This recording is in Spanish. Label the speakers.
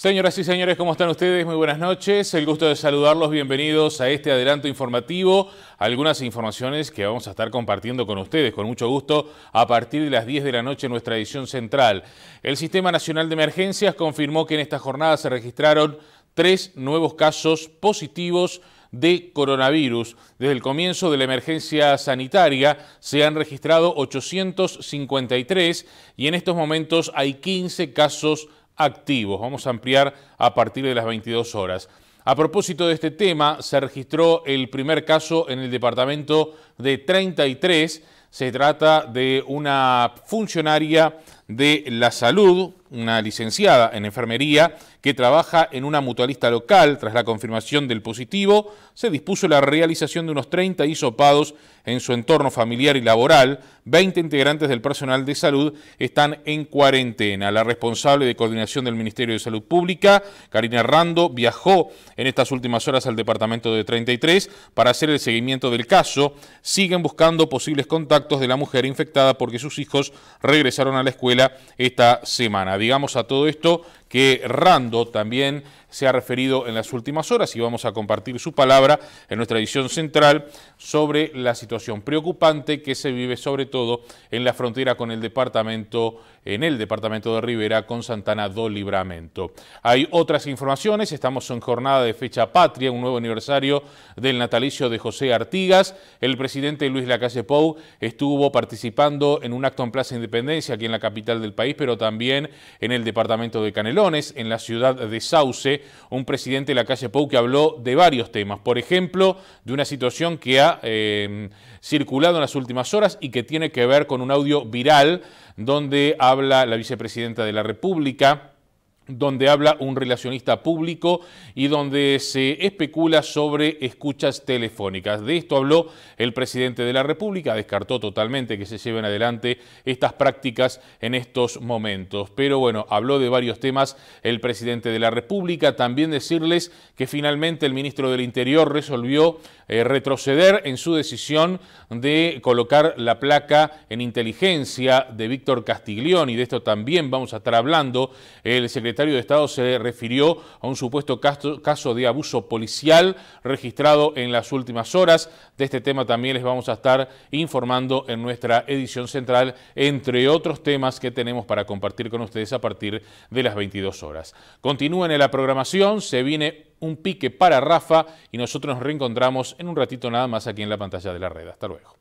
Speaker 1: Señoras y señores, ¿cómo están ustedes? Muy buenas noches. El gusto de saludarlos. Bienvenidos a este adelanto informativo. Algunas informaciones que vamos a estar compartiendo con ustedes, con mucho gusto, a partir de las 10 de la noche en nuestra edición central. El Sistema Nacional de Emergencias confirmó que en esta jornada se registraron tres nuevos casos positivos de coronavirus. Desde el comienzo de la emergencia sanitaria se han registrado 853 y en estos momentos hay 15 casos positivos activos. Vamos a ampliar a partir de las 22 horas. A propósito de este tema, se registró el primer caso en el departamento de 33. Se trata de una funcionaria de la Salud, una licenciada en enfermería que trabaja en una mutualista local. Tras la confirmación del positivo, se dispuso la realización de unos 30 hisopados en su entorno familiar y laboral. 20 integrantes del personal de salud están en cuarentena. La responsable de coordinación del Ministerio de Salud Pública, Karina Rando, viajó en estas últimas horas al departamento de 33 para hacer el seguimiento del caso. Siguen buscando posibles contactos de la mujer infectada porque sus hijos regresaron a la escuela esta semana. Digamos a todo esto que Rando también se ha referido en las últimas horas y vamos a compartir su palabra en nuestra edición central sobre la situación preocupante que se vive sobre todo en la frontera con el departamento, en el departamento de Rivera con Santana do Libramento. Hay otras informaciones, estamos en jornada de fecha patria, un nuevo aniversario del natalicio de José Artigas. El presidente Luis Lacalle Pou estuvo participando en un acto en Plaza Independencia aquí en la capital del país, pero también en el departamento de Canelones en la ciudad de Sauce, un presidente de la calle Pou que habló de varios temas. Por ejemplo, de una situación que ha eh, circulado en las últimas horas y que tiene que ver con un audio viral donde habla la vicepresidenta de la República donde habla un relacionista público y donde se especula sobre escuchas telefónicas. De esto habló el presidente de la República, descartó totalmente que se lleven adelante estas prácticas en estos momentos. Pero bueno, habló de varios temas el presidente de la República. También decirles que finalmente el ministro del Interior resolvió eh, retroceder en su decisión de colocar la placa en inteligencia de Víctor y De esto también vamos a estar hablando el secretario secretario de Estado se refirió a un supuesto caso de abuso policial registrado en las últimas horas. De este tema también les vamos a estar informando en nuestra edición central, entre otros temas que tenemos para compartir con ustedes a partir de las 22 horas. Continúen en la programación, se viene un pique para Rafa y nosotros nos reencontramos en un ratito nada más aquí en la pantalla de la red. Hasta luego.